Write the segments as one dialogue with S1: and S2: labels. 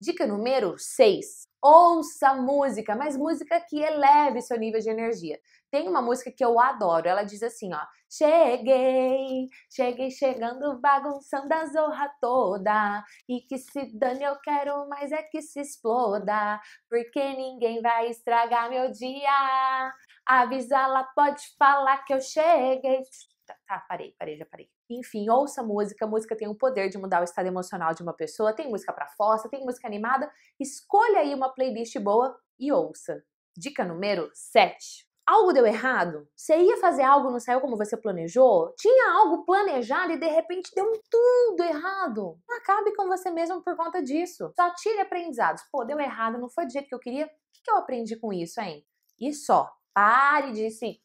S1: Dica número 6. Ouça música, mas música que eleve seu nível de energia. Tem uma música que eu adoro, ela diz assim, ó: Cheguei, cheguei chegando bagunçando a zorra toda, e que se dane eu quero mais é que se exploda, porque ninguém vai estragar meu dia. Avisa lá, pode falar que eu cheguei. Tá, tá parei, parei, já parei. Enfim, ouça música, música tem o poder de mudar o estado emocional de uma pessoa, tem música para fossa, tem música animada, escolha aí uma playlist boa e ouça. Dica número 7. Algo deu errado? Você ia fazer algo, não saiu como você planejou? Tinha algo planejado e de repente deu tudo errado? acabe com você mesmo por conta disso. Só tire aprendizados. Pô, deu errado, não foi do jeito que eu queria. O que eu aprendi com isso, hein? E só, pare de se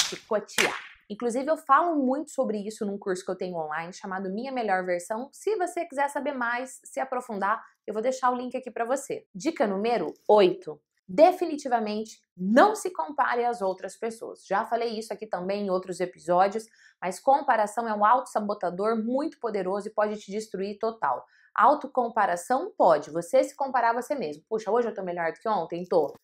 S1: chicotear. Inclusive, eu falo muito sobre isso num curso que eu tenho online chamado Minha Melhor Versão. Se você quiser saber mais, se aprofundar, eu vou deixar o link aqui para você. Dica número 8. Definitivamente não se compare às outras pessoas. Já falei isso aqui também em outros episódios, mas comparação é um auto-sabotador muito poderoso e pode te destruir total. Autocomparação pode, você se comparar a você mesmo. Puxa, hoje eu tô melhor do que ontem, tô.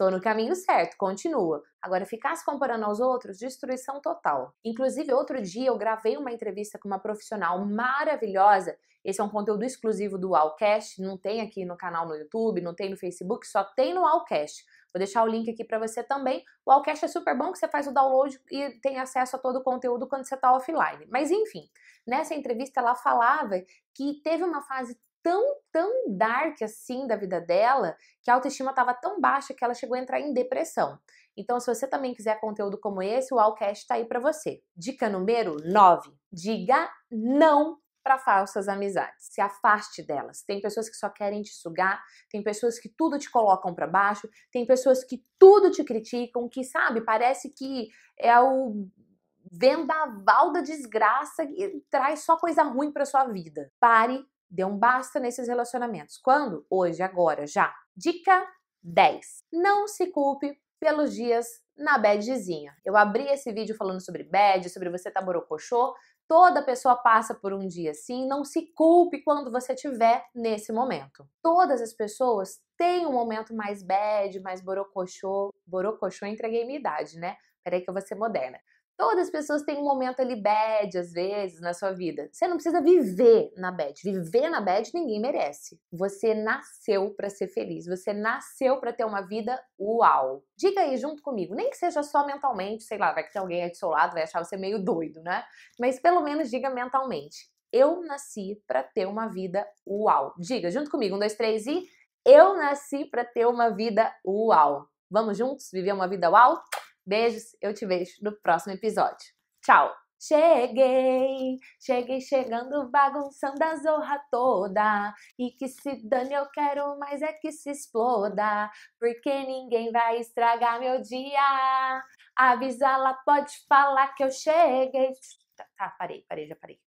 S1: Tô no caminho certo, continua. Agora, ficar se comparando aos outros, destruição total. Inclusive, outro dia eu gravei uma entrevista com uma profissional maravilhosa. Esse é um conteúdo exclusivo do Allcast, não tem aqui no canal no YouTube, não tem no Facebook, só tem no Allcast. Vou deixar o link aqui para você também. O Allcast é super bom que você faz o download e tem acesso a todo o conteúdo quando você está offline. Mas enfim, nessa entrevista ela falava que teve uma fase tão, tão dark assim da vida dela, que a autoestima estava tão baixa que ela chegou a entrar em depressão. Então, se você também quiser conteúdo como esse, o Allcast está aí para você. Dica número 9: diga não para falsas amizades. Se afaste delas. Tem pessoas que só querem te sugar, tem pessoas que tudo te colocam para baixo, tem pessoas que tudo te criticam, que sabe, parece que é o vendaval da desgraça e traz só coisa ruim para sua vida. Pare Dê um basta nesses relacionamentos. Quando? Hoje, agora, já. Dica 10. Não se culpe pelos dias na badzinha. Eu abri esse vídeo falando sobre bad, sobre você tá borocochô. Toda pessoa passa por um dia assim, não se culpe quando você tiver nesse momento. Todas as pessoas têm um momento mais bad, mais borocochô. Borocochô entreguei minha idade, né? Peraí que eu vou ser moderna. Todas as pessoas têm um momento ali bad, às vezes, na sua vida. Você não precisa viver na bad. Viver na bad ninguém merece. Você nasceu para ser feliz. Você nasceu para ter uma vida uau. Diga aí junto comigo, nem que seja só mentalmente, sei lá, vai que tem alguém aí do seu lado, vai achar você meio doido, né? Mas pelo menos diga mentalmente. Eu nasci para ter uma vida uau. Diga junto comigo, um, dois, três e. Eu nasci para ter uma vida uau. Vamos juntos viver uma vida uau? Beijos, eu te vejo no próximo episódio. Tchau! Cheguei, cheguei chegando bagunçando a zorra toda. E que se dane, eu quero mais é que se exploda. Porque ninguém vai estragar meu dia. Avisa lá, pode falar que eu cheguei. Tá, tá parei, parei, já parei.